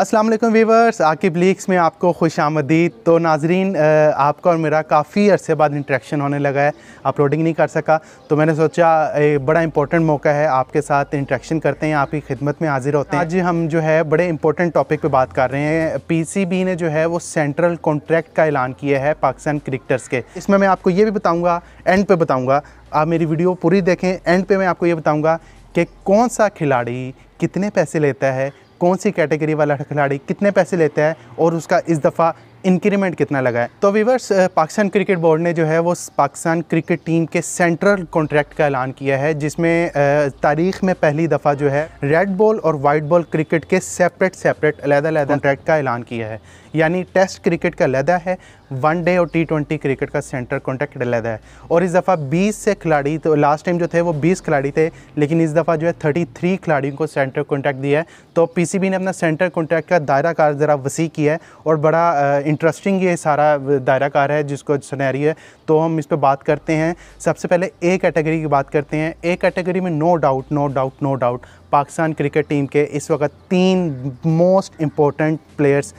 अस्सलाम वालेकुम viewers Aqib leaks में आपको खुश आमदीद तो नाजरीन आपका और मेरा काफ़ी अरसे बाद इंट्रैक्शन होने लगा है अपलोडिंग नहीं कर सका तो मैंने सोचा एक बड़ा इंपॉर्टेंट मौका है आपके साथ इंट्रैक्शन करते हैं आपकी खिदमत में हाजिर होते हैं आज हम जो है बड़े इंपॉर्टेंट टॉपिक पे बात कर रहे हैं बी ने जो है वो सेंट्रल कॉन्ट्रैक्ट का ऐलान किया है पाकिस्तान क्रिकेटर्स के इसमें मैं आपको ये भी बताऊँगा एंड पे बताऊँगा आप मेरी वीडियो पूरी देखें एंड पे मैं आपको ये बताऊँगा कि कौन सा खिलाड़ी कितने पैसे लेता है कौन सी कैटेगरी वाला खिलाड़ी कितने पैसे लेते हैं और उसका इस दफ़ा इंक्रीमेंट कितना लगा है तो वीवर्स पाकिस्तान क्रिकेट बोर्ड ने जो है वो पाकिस्तान क्रिकेट टीम के सेंट्रल कॉन्ट्रैक्ट का ऐलान किया है जिसमें तारीख में पहली दफ़ा जो है रेड बॉल और वाइट बॉल क्रिकेट के सेपरेट सेपरेट अलहदा कॉन्ट्रैक्ट का ऐलान किया है यानी टेस्ट क्रिकेट का अलहदा है वन डे और टी ट्वेंटी क्रिकेट का सेंटर कॉन्ट्रैक्ट अलहदा है और इस दफ़ा बीस से खिलाड़ी तो लास्ट टाइम जो थे वो बीस खिलाड़ी थे लेकिन इस दफ़ा जो है थ्री खिलाड़ियों को सेंट्रल कॉन्ट्रैक्ट दिया है तो बी ने अपना सेंट्रल कॉन्ट्रैक्ट का दायरा कार ज़रा वसी किया है और बड़ा इंटरेस्टिंग ये सारा दायरा कार है जिसको सुनहरी है तो हम इस पर बात करते हैं सबसे पहले ए कैटेगरी की बात करते हैं ए कैटेगरी में no doubt no doubt no doubt Pakistan cricket team के इस वक्त तीन most important players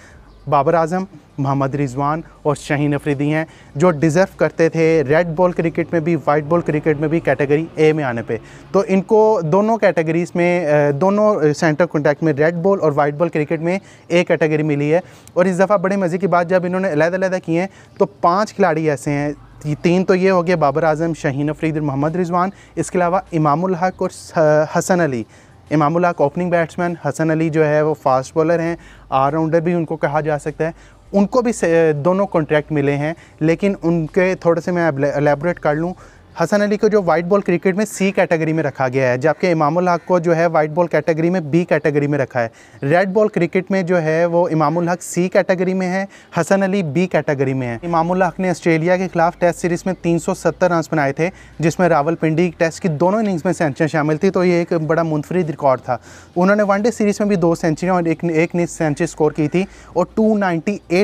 Babar Azam Mohammad Rizwan और शहीन अफरीदी हैं जो डिज़र्व करते थे रेड बॉल क्रिकेट में भी वाइट बॉल क्रिकेट में भी कैटेगरी ए में आने पे तो इनको दोनों कैटेगरीज़ में दोनों सेंटर कॉन्टैक्ट में रेड बॉल और वाइट बॉल क्रिकेट में ए कैटेगरी मिली है और इस दफ़ा बड़े मज़े की बात जब इन्होंने अलहदा किए हैं तो पाँच खिलाड़ी ऐसे हैं तीन तो ये हो गए बाबर आजम शहीन अफरीद और मोहम्मद रिजवान इसके अलावा इमामुल हक और हसन अली इमामुल हक ओपनिंग बैट्समैन हसन अली जो है वो फास्ट बॉलर हैं ऑलराउंडर राउंडर भी उनको कहा जा सकता है उनको भी दोनों कॉन्ट्रैक्ट मिले हैं लेकिन उनके थोड़े से मैं एलेबोरेट कर लूँ हसन अली को जो वाइट बॉल क्रिकेट में सी कैटेगरी में रखा गया है जबकि इमामुल हक को जो है वाइट बॉल कैटेगरी में बी कैटेगरी में रखा है रेड बॉल क्रिकेट में जो है वो इमामुल हक सी कैटेगरी में है हसन अली बी कैटेगरी में है इमामुल हक ने ऑस्ट्रेलिया के खिलाफ टेस्ट सीरीज़ में 370 रन बनाए थे जिसमें रावलपिंडी टेस्ट की दोनों इनिंग्स में सेंचरी शामिल थी तो ये एक बड़ा मुनफरद रिकॉर्ड था उन्होंने वनडे सीरीज़ में भी दो सेंचरियाँ और एक एक ने सेंचुरी स्कोर की थी और टू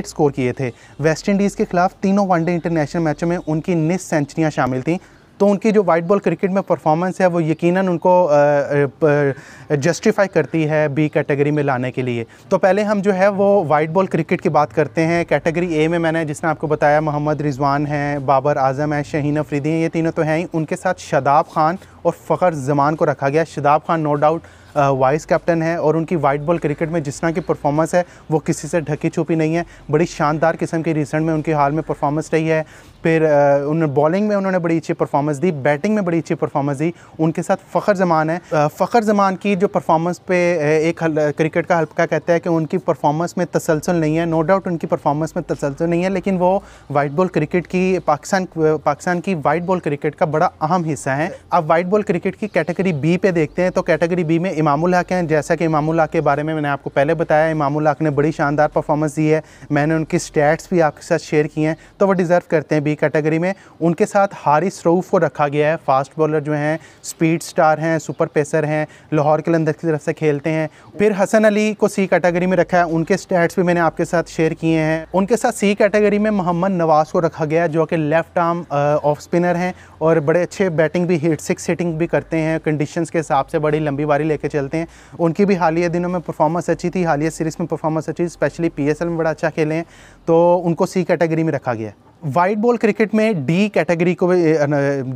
स्कोर किए थे वेस्ट इंडीज़ के खिलाफ तीनों वनडे इंटरनेशनल मैचों में उनकी निस सेंचुरियाँ शामिल थी तो उनकी जो वाइट बॉल क्रिकेट में परफॉर्मेंस है वो यकीन उनको जस्टिफाई करती है बी कैटेगरी में लाने के लिए तो पहले हम जो है वो वाइट बॉल क्रिकेट की बात करते हैं कैटेगरी ए में मैंने जिसने आपको बताया मोहम्मद रिजवान हैं बाबर आजम हैं शहीन अफरीदी हैं ये तीनों तो हैं ही उनके साथ शदाब खान और फ़खर जमान को रखा गया Shadab Khan no doubt vice captain है और उनकी वाइट बॉल क्रिकेट में जिस तरह की परफॉर्मेंस है वो किसी से ढकी छुपी नहीं है बड़ी शानदार किस्म की रिसेंट में उनकी हाल में परफॉर्मेंस रही है फिर उन बॉलिंग में उन्होंने बड़ी अच्छी परफॉर्मेंस दी बैटिंग में बड़ी अच्छी परफॉर्मेंस दी उनके साथ फ़खर जमान है फ़खर जमान की जो परफॉर्मेंस पे एक क्रिकेट का हल्का कहता है कि उनकी परफॉर्मेंस में तसलसल नहीं है नो डाउट उनकी परफॉर्मेंस में तसलसल नहीं है लेकिन वो वाइट बॉल क्रिकेट की पाकिस्तान पाकिस्तान की वाइट बॉल क्रिकेट का बड़ा अहम हिस्सा है अब वाइट बॉल बॉल क्रिकेट की कैटेगरी बी पे देखते हैं तो कैटेगरी बी में इमामुल हक हैं जैसा कि इमामुल हक के बारे में मैंने आपको पहले बताया इमामुल हक ने बड़ी शानदार परफॉर्मेंस दी है मैंने उनकी स्टैट्स भी आपके साथ शेयर किए हैं तो वो डिज़र्व करते हैं बी कैटेगरी में उनके साथ हारिस रऊफ़ को रखा गया है फास्ट बॉलर जो हैं स्पीड स्टार हैं सुपर पेसर हैं लाहौर के लंदर की तरफ से खेलते हैं फिर हसन अली को सी कैटेगरी में रखा है उनके स्टैट्स भी मैंने आपके साथ शेयर किए हैं उनके साथ सी कैटेगरी में मोहम्मद नवाज़ को रखा गया है जो कि लेफ़्ट आर्म ऑफ स्पिनर हैं और बड़े अच्छे बैटिंग भी हिट सिक्स बैटिंग भी करते हैं कंडीशंस के हिसाब से बड़ी लंबी बारी लेके चलते हैं उनकी भी हालिया दिनों में परफॉर्मेंस अच्छी थी हालिया सीरीज़ में परफॉर्मेंस अच्छी स्पेशली पी में बड़ा अच्छा खेले हैं तो उनको सी कैटेगरी में रखा गया वाइट बॉल क्रिकेट में डी कैटेगरी को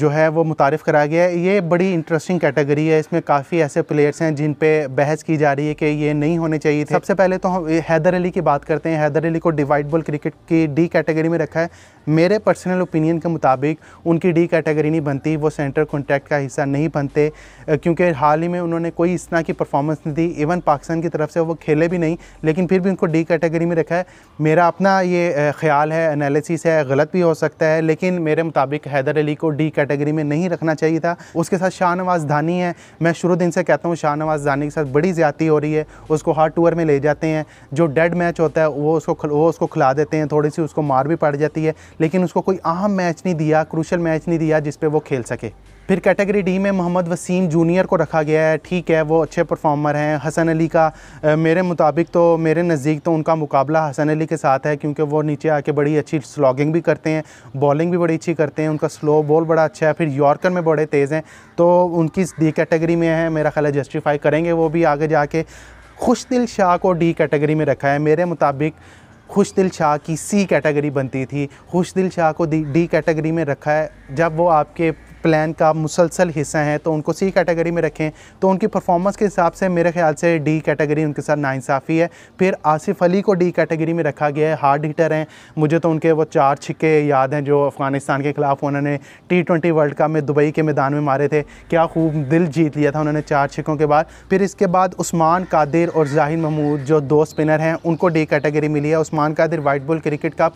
जो है वो मुतारफ़ कराया गया है ये बड़ी इंटरेस्टिंग कैटेगरी है इसमें काफ़ी ऐसे प्लेयर्स हैं जिन पे बहस की जा रही है कि ये नहीं होने चाहिए थे सबसे पहले तो हम हैदर अली की बात करते हैं हैदर अली को डिवाइट बॉल क्रिकेट की डी कैटेगरी में रखा है मेरे पर्सनल ओपिनियन के मुताबिक उनकी डी कैटेगरी नहीं बनती वो सेंटर कॉन्टैक्ट का हिस्सा नहीं बनते क्योंकि हाल ही में उन्होंने कोई इस तरह की परफॉर्मेंस नहीं दी इवन पाकिस्तान की तरफ से वो खेले भी नहीं लेकिन फिर भी उनको डी कैटेगरी में रखा है मेरा अपना ये ख्याल है एनालिसिस है गलत भी हो सकता है लेकिन मेरे मुताबिक हैदर अली को डी कैटेगरी में नहीं रखना चाहिए था उसके साथ शाहनवाज धानी है मैं शुरू दिन से कहता हूँ शाहनवाज धानी के साथ बड़ी ज़्यादा हो रही है उसको हार्ड टूर में ले जाते हैं जो डेड मैच होता है वो उसको वो उसको खिला देते हैं थोड़ी सी उसको मार भी पड़ जाती है लेकिन उसको कोई अहम मैच नहीं दिया क्रूशल मैच नहीं दिया जिस वो खेल सके फिर कैटेगरी डी में मोहम्मद वसीम जूनियर को रखा गया है ठीक है वो अच्छे परफॉर्मर हैं हसन अली का मेरे मुताबिक तो मेरे नज़दीक तो उनका मुकाबला हसन अली के साथ है क्योंकि वो नीचे आके बड़ी अच्छी स्लॉगिंग भी करते हैं बॉलिंग भी बड़ी अच्छी करते हैं उनका स्लो बॉल बड़ा अच्छा है फिर यॉर्कर में बड़े तेज़ हैं तो उनकी डी कैटेगरी में है मेरा ख्याल जस्टिफाई करेंगे वो भी आगे जाके खुश दिल शाह को डी कैटेगरी में रखा है मेरे मुताबिक खुश दिल शाह की सी कैटेगरी बनती थी खुश दिल शाह को डी कैटेगरी में रखा है जब वो आपके प्लान का मुसलसल हिस्सा हैं तो उनको सी कैटेगरी में रखें तो उनकी परफॉर्मेंस के हिसाब से मेरे ख्याल से डी कैटेगरी उनके साथ नाइंसाफ़ी है फिर आसिफ अली को डी कैटेगरी में रखा गया है हार्ड हीटर हैं मुझे तो उनके वो चार छिक्के याद हैं जो अफ़गानिस्तान के ख़िलाफ़ उन्होंने टी ट्वेंटी वर्ल्ड कप में दुबई के मैदान में मारे थे क्या खूब दिल जीत लिया था उन्होंने चार छिक्कों के बाद फिर इसके बाद उस्मान कादिर और जाहिर महमूद जो दो स्पिनर हैं उनको डी कैटेगरी मिली है Usman Qadir white ball cricket cup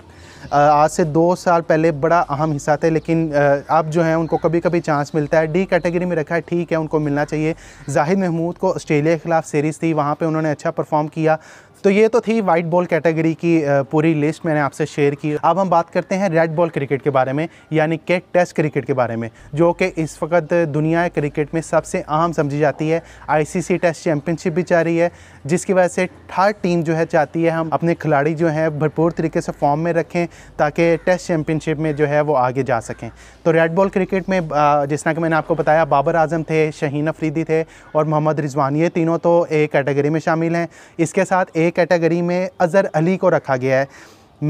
आज से दो साल पहले बड़ा अहम हिस्सा थे लेकिन अब जो है उनको कभी कभी चांस मिलता है डी कैटेगरी में रखा है ठीक है उनको मिलना चाहिए जाहिद महमूद को ऑस्ट्रेलिया के खिलाफ सीरीज़ थी वहाँ पर उन्होंने अच्छा परफॉर्म किया तो ये तो थी वाइट बॉल कैटेगरी की पूरी लिस्ट मैंने आपसे शेयर की अब हम बात करते हैं रेड बॉल क्रिकेट के बारे में यानी कि टेस्ट क्रिकेट के बारे में जो कि इस वक्त दुनिया क्रिकेट में सबसे अहम समझी जाती है आईसीसी टेस्ट चैंपियनशिप भी जा रही है जिसकी वजह से हर टीम जो है चाहती है हम अपने खिलाड़ी जो है भरपूर तरीके से फॉर्म में रखें ताकि टेस्ट चैम्पियनशिप में जो है वो आगे जा सकें तो रेड बॉल क्रिकेट में जिस तरह कि मैंने आपको बताया बाबर आजम थे शहीन अफरीदी थे और मोहम्मद रिजवान ये तीनों तो एक कैटेगरी में शामिल हैं इसके साथ एक कैटेगरी में अज़र अली को रखा गया है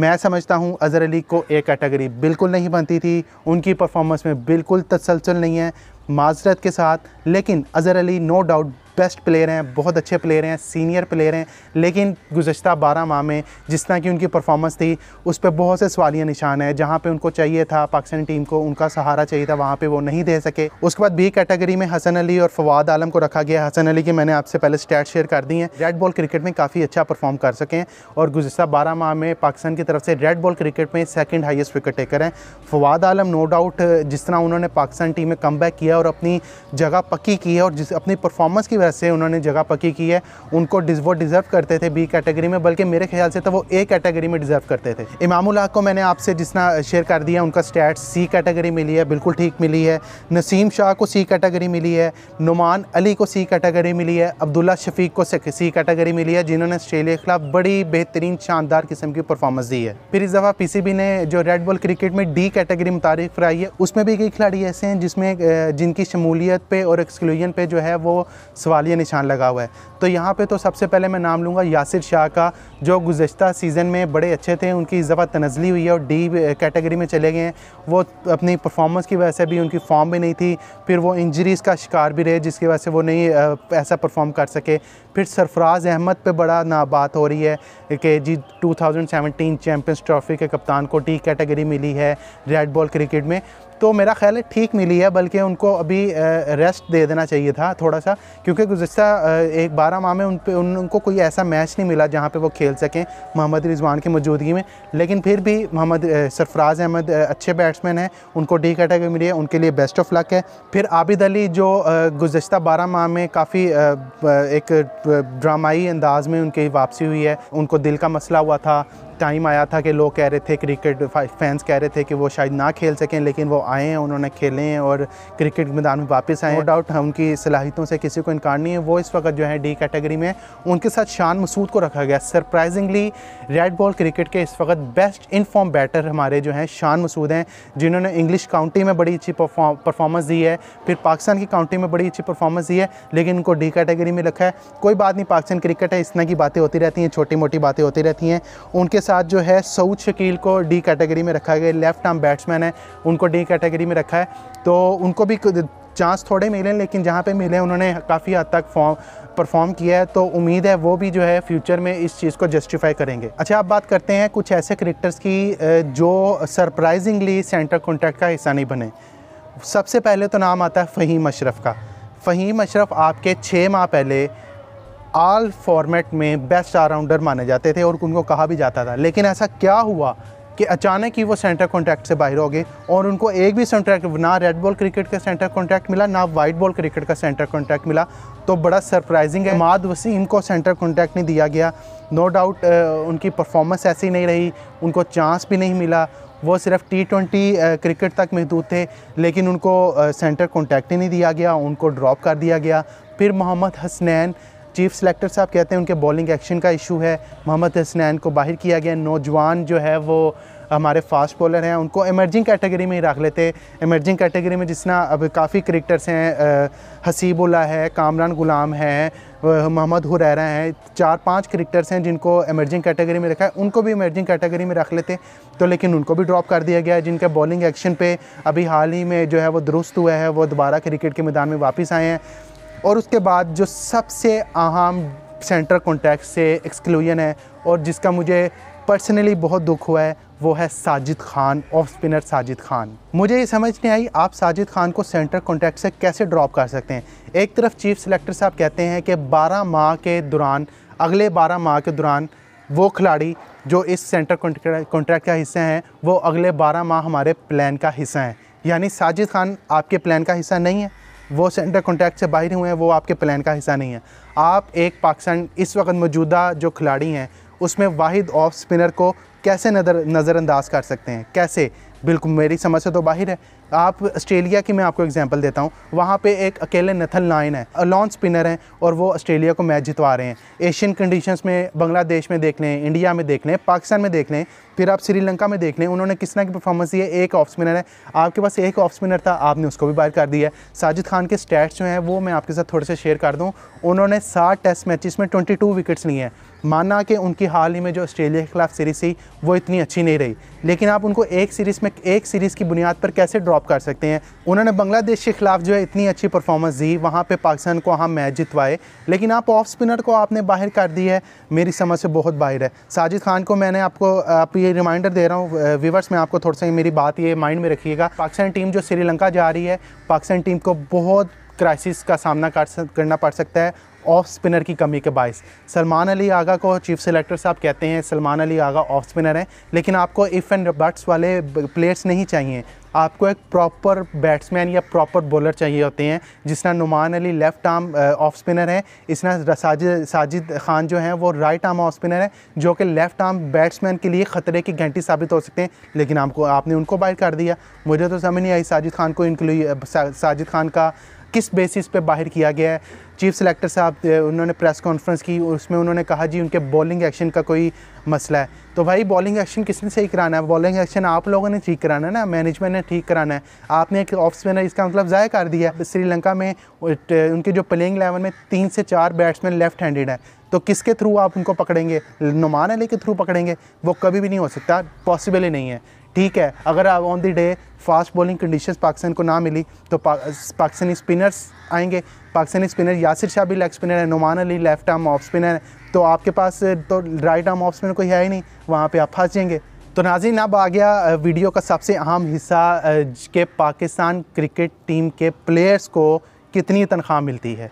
मैं समझता हूँ अज़र अली को ए कैटेगरी बिल्कुल नहीं बनती थी उनकी परफॉर्मेंस में बिल्कुल तसलसल नहीं है माजरत के साथ लेकिन Azhar Ali no doubt best player हैं बहुत अच्छे प्लेयर हैं सीनियर प्लेयर हैं लेकिन गुज्त बारह माह में जिस तरह की उनकी परफॉर्मेंस थी उस पर बहुत से सवालिया निशान है जहाँ पर उनको चाहिए था पाकिस्तानी टीम को उनका सहारा चाहिए था वहाँ पर वो नहीं दे सके उसके बाद बी कैटेगरी में हसन अली और फवाद आलम को रखा गया हसन अली के मैंने आपसे पहले स्टैट शेयर कर दी हैं रेड बॉल क्रिकेट में काफ़ी अच्छा परफॉर्म कर सकें और गुज्त बारह माह में पाकिस्तान की तरफ से रेड बॉल क्रिकेट में सेकेंड हाइस्ट विकेट टेकर हैं फवाद आलम नो डाउट जिस तरह उन्होंने पाकिस्तान टीम में कम किया और अपनी जगह पक्की की है और जिस अपनी परफॉर्मेंस की तरह से उन्होंने जगह पक्की की है उनको वो डिज़र्व करते थे बी कैटेगरी में बल्कि मेरे ख्याल से तो वो ए कैटेगरी में डिज़र्व करते थे इमामुल हक को मैंने आपसे जितना शेयर कर दिया उनका स्टैट सी कैटेगरी मिली है बिल्कुल ठीक मिली है नसीम शाह को सी कैटेगरी मिली है नुमान अली को सी कैटेगरी मिली है अब्दुल्ला शफीक को सी कैटेगरी मिली है जिन्होंने आस्ट्रेलिया के खिलाफ बड़ी बेहतरीन शानदार किस्म की परफॉर्मेंस दी है फिर इस दफ़ा पीसीबी ने जो रेड बॉल क्रिकेट में डी कैटेगरी मुतारिक कराई है उसमें भी कई खिलाड़ी ऐसे हैं जिसमें जिनकी शमूलियत पे और एक्सक्लूजन पे जो है वो सवाल सवालिया निशान लगा हुआ है तो यहाँ पे तो सबसे पहले मैं नाम लूँगा यासिर शाह का जो गुज्त सीज़न में बड़े अच्छे थे उनकी इस दफ़ा तनजली हुई है और डी कैटेगरी में चले गए हैं वो अपनी परफॉर्मेंस की वजह से भी उनकी फॉर्म भी नहीं थी फिर वो इंजरीज़ का शिकार भी रहे जिसकी वजह से वो नहीं ऐसा परफॉर्म कर सके फिर सरफराज अहमद पर बड़ा ना बात हो रही है कि जी 2017 चैंपियंस ट्रॉफी के कप्तान को डी कैटेगरी मिली है रेड बॉल क्रिकेट में तो मेरा ख्याल है ठीक मिली है बल्कि उनको अभी रेस्ट दे देना चाहिए था थोड़ा सा क्योंकि गुजशत एक बारह माह में उन पर उनको कोई ऐसा मैच नहीं मिला जहाँ पर वो खेल सकें मोहम्मद रिजवान की मौजूदगी में लेकिन फिर भी मोहम्मद सरफराज अहमद अच्छे बैट्समैन हैं उनको डी कैटेगरी मिली है उनके लिए बेस्ट ऑफ लक है फिर आबिद अली जो गुजशत बारह माह में काफ़ी एक ड्रामाई अंदाज में उनकी वापसी हुई है उनको दिल का मसला हुआ था टाइम आया था कि लोग कह रहे थे क्रिकेट फैंस कह रहे थे कि वो शायद ना खेल सकें लेकिन वो आए हैं उन्होंने खेले हैं और क्रिकेट मैदान में वापस आए नो डाउट हम उनकी सलाहितों से किसी को इनकार नहीं है वो इस वक्त जो है डी कैटेगरी में उनके साथ शान मसूद को रखा गया सरप्राइजिंगली रेड बॉल क्रिकेट के इस वक्त बेस्ट इनफॉर्म बैटर हमारे जो हैं शान मसूद हैं जिन्होंने इंग्लिश काउंटी में बड़ी अच्छी परफॉर्मेंस दी है फिर पाकिस्तान की काउंटी में बड़ी अच्छी परफॉर्मेंस दी है लेकिन इनको डी कैटेगरी में रखा है कोई बात नहीं पाकिस्तान क्रिकेट है इस तरह की बातें होती रहती हैं छोटी मोटी बातें होती रहती हैं उनके साथ जो है सऊद शकील को डी कैटेगरी में रखा गया लेफ्ट आर्म बैट्समैन है उनको डी कैटेगरी में रखा है तो उनको भी चांस थोड़े मिले लेकिन जहाँ पे मिले उन्होंने काफ़ी हद तक फॉर्म परफॉर्म किया है तो उम्मीद है वो भी जो है फ्यूचर में इस चीज़ को जस्टिफाई करेंगे अच्छा आप बात करते हैं कुछ ऐसे क्रिकेटर्स की जो सरप्राइजिंगली सेंटर कॉन्ट्रैक्ट का हिस्सा नहीं बने सबसे पहले तो नाम आता है फ़हीम अशरफ का फ़हीम अशरफ आपके छः माह पहले आल फॉर्मेट में बेस्ट ऑलराउंडर माने जाते थे और उनको कहा भी जाता था लेकिन ऐसा क्या हुआ कि अचानक ही वो सेंटर कॉन्ट्रैक्ट से बाहर हो गए और उनको एक भी सेंट्रैक्ट ना रेड बॉल क्रिकेट का सेंटर कॉन्ट्रैक्ट मिला ना वाइट बॉल क्रिकेट का सेंटर कॉन्ट्रैक्ट मिला तो बड़ा सरप्राइजिंग है माद वसीम को सेंटर कॉन्ट्रैक्ट नहीं दिया गया नो no डाउट उनकी परफॉर्मेंस ऐसी नहीं रही उनको चांस भी नहीं मिला वो सिर्फ टी ट्वेंटी क्रिकेट तक महदूद थे लेकिन उनको सेंटर कॉन्टैक्ट ही नहीं दिया गया उनको ड्रॉप कर दिया गया फिर मोहम्मद हसनैन चीफ सेलेक्टर साहब कहते हैं उनके बॉलिंग एक्शन का इशू है मोहम्मद हसनैन को बाहर किया गया नौजवान जो है वो हमारे फास्ट बॉलर हैं उनको एमर्जिंग कैटेगरी में ही रख लेते इमरजिंग कैटेगरी में जिसना अब काफ़ी क्रिकेटर्स हैं हसीबुल्ला है कामरान गुलाम है मोहम्मद हुरैरा हैं चार पांच क्रिकेटर्स हैं जिनको एमर्जिंग कैटेगरी में रखा है उनको भी इमरजिंग कैटेगरी में रख लेते तो लेकिन उनको भी ड्रॉप कर दिया गया है जिनके बॉलिंग एक्शन पे अभी हाल ही में जो है वो दुरुस्त हुआ है वो दोबारा क्रिकेट के मैदान में वापस आए हैं और उसके बाद जो सबसे अहम सेंटर कॉन्टैक्ट से एक्सक्लूजन है और जिसका मुझे पर्सनली बहुत दुख हुआ है वो है साजिद खान ऑफ स्पिनर साजिद खान मुझे ये समझ नहीं आई आप साजिद खान को सेंटर कॉन्टैक्ट से कैसे ड्रॉप कर सकते हैं एक तरफ चीफ सेलेक्टर साहब कहते हैं कि 12 माह के दौरान अगले 12 माह के दौरान वो खिलाड़ी जो इस सेंटर कॉन्ट्रैक्ट का हिस्सा हैं वो अगले बारह माह हमारे प्लान का हिस्सा हैं यानी साजिद खान आपके प्लान का हिस्सा नहीं है वो सेंटर कॉन्टैक्ट से बाहर हुए हैं वो आपके प्लान का हिस्सा नहीं है आप एक पाकिस्तान इस वक्त मौजूदा जो खिलाड़ी हैं उसमें वाहिद ऑफ स्पिनर को कैसे नज़र नज़रअंदाज कर सकते हैं कैसे बिल्कुल मेरी समझ से तो बाहर है आप ऑस्ट्रेलिया की मैं आपको एग्जांपल देता हूँ वहाँ पे एक अकेले नथल नाइन है लॉन स्पिनर हैं और वो ऑस्ट्रेलिया को मैच जितवा रहे हैं एशियन कंडीशंस में बांग्लादेश में देख लें इंडिया में देख लें पाकिस्तान में देख लें फिर आप श्रीलंका में देख लें उन्होंने किस तरह की परफॉर्मेंस दी है एक ऑफ स्पिनर है आपके पास एक ऑफ स्पिनर था आपने उसको भी बाहर कर दिया है साजिद खान के स्टैट्स जो हैं वो मैं आपके साथ थोड़े से शेयर कर दूँ उन्होंने सात टेस्ट मैचेस में ट्वेंटी विकेट्स लिए हैं माना कि उनकी हाल ही में जो ऑस्ट्रेलिया के खिलाफ सीरीज़ थी वो इतनी अच्छी नहीं रही लेकिन आप उनको एक सीरीज़ में एक सीरीज़ की बुनियाद पर कैसे ड्रॉप कर सकते हैं उन्होंने बांग्लादेश के खिलाफ जो है इतनी अच्छी परफॉर्मेंस दी वहाँ पर पाकिस्तान को हम मैच जितवाए लेकिन आप ऑफ स्पिनर को आपने बाहर कर दी है मेरी समझ से बहुत बाहर है साजिद खान को मैंने आपको आप ये रिमाइंडर दे रहा हूँ व्यूवर्स में आपको थोड़ा सा मेरी बात ये माइंड में रखिएगा पाकिस्तान टीम जो श्रीलंका जा रही है पाकिस्तान टीम को बहुत क्राइसिस का सामना कर करना पड़ सकता है ऑफ स्पिनर की कमी के बायस सलमान अली आगा को चीफ सेलेक्टर साहब कहते हैं सलमान अली आगा ऑफ स्पिनर हैं लेकिन आपको इफ़ एंड बट्स वाले प्लेयर्स नहीं चाहिए आपको एक प्रॉपर बैट्समैन या प्रॉपर बॉलर चाहिए होते हैं जिस तरह Nauman Ali left arm off spinner है इस तरह साजिद साजिद खान जो हैं वो राइट आर्म ऑफ स्पिनर है जो कि लेफ़्ट आर्म बैट्समैन के लिए ख़तरे की घंटी साबित हो सकते हैं लेकिन आपको आपने उनको बाइट कर दिया मुझे तो समझ नहीं आई साजिद खान को इंक्लू साजिद खान का किस बेसिस पे बाहर किया गया है चीफ सेलेक्टर साहब उन्होंने प्रेस कॉन्फ्रेंस की उसमें उन्होंने कहा जी उनके बॉलिंग एक्शन का कोई मसला है तो भाई बॉलिंग एक्शन किसने सही कराना है बॉलिंग एक्शन आप लोगों ने ठीक कराना है ना मैनेजमेंट ने ठीक कराना है आपने एक ऑफ स्पिनर इसका मतलब ज़ाय कर दिया है श्रीलंका में उनके जो प्लेइंग लेवल में तीन से चार बैट्समैन लेफ्ट हैंडेड है तो किसके थ्रू आप उनको पकड़ेंगे नुमान अली के थ्रू पकड़ेंगे वो कभी भी नहीं हो सकता पॉसिबल ही नहीं है ठीक है अगर आप on the day fast bowling conditions Pakistan को ना मिली तो पा, पाकिस्तानी स्पिनर्स आएंगे पाकिस्तानी स्पिनर यासिर शाह भी लेग स्पिनर है Nauman Ali left arm off spinner है तो आपके पास तो राइट आर्म ऑफ स्पिनर कोई है ही नहीं वहाँ पर आप फंस जाएंगे तो नाजिन अब आ गया वीडियो का सबसे अहम हिस्सा के पाकिस्तान क्रिकेट टीम के प्लेयर्स को कितनी तनख्वाह मिलती है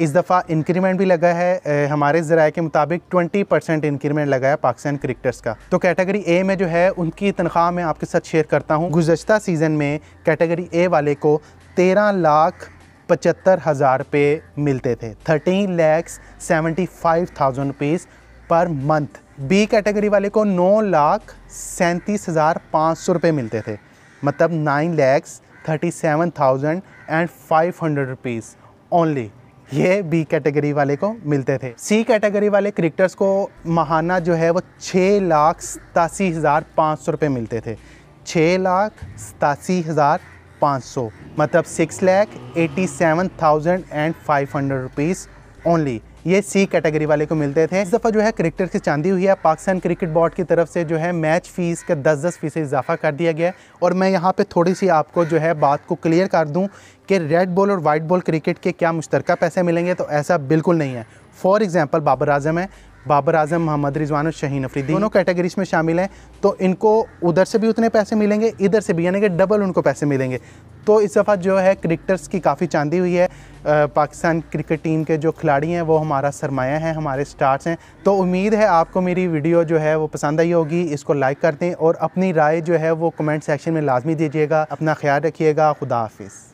इस दफ़ा इंक्रीमेंट भी लगा है हमारे ज़राए के मुताबिक 20 परसेंट इंक्रीमेंट लगा है पाकिस्तान क्रिकेटर्स का तो कैटेगरी ए में जो है उनकी तनख्वाह मैं आपके साथ शेयर करता हूँ गुजशत सीज़न में कैटेगरी ए वाले को तेरह लाख पचहत्तर हज़ार रुपये मिलते थे thirteen lakhs seventy five thousand rupees per month B category वाले को नौ लाख सैंतीस हज़ार पाँच सौ रुपये मिलते थे मतलब nine lakhs thirty seven thousand and five hundred rupees only ये बी कैटेगरी वाले को मिलते थे सी कैटेगरी वाले क्रिकेटर्स को महाना जो है वो छः लाख सतासी हज़ार पाँच सौ रुपये मिलते थे छः लाख सतासी हज़ार पाँच सौ मतलब six lakhs eighty seven thousand and five hundred rupees only ये सी कैटेगरी वाले को मिलते थे इस दफ़ा जो है क्रिकेटर की चांदी हुई है पाकिस्तान क्रिकेट बोर्ड की तरफ से जो है मैच फीस का दस दस फीसद इजाफा कर दिया गया है और मैं यहाँ पे थोड़ी सी आपको जो है बात को क्लियर कर दूँ कि रेड बॉल और वाइट बॉल क्रिकेट के क्या मुश्तरक पैसे मिलेंगे तो ऐसा बिल्कुल नहीं है फॉर एग्ज़ाम्पल बाबर आजम है बाबर आजम मोहम्मद रिजवान और शहीन अफरीदी दोनों कैटेगरीज में शामिल हैं तो इनको उधर से भी उतने पैसे मिलेंगे इधर से भी यानी कि डबल उनको पैसे मिलेंगे तो इस दफ़ा जो है क्रिकेटर्स की काफ़ी चांदी हुई है पाकिस्तान क्रिकेट टीम के जो खिलाड़ी हैं वो हमारा सरमाया है हमारे स्टार्स हैं तो उम्मीद है आपको मेरी वीडियो जो है वो पसंद आई होगी इसको लाइक कर दें और अपनी राय जो है वो कमेंट सेक्शन में लाजमी दीजिएगा अपना ख्याल रखिएगा खुदा हाफिज़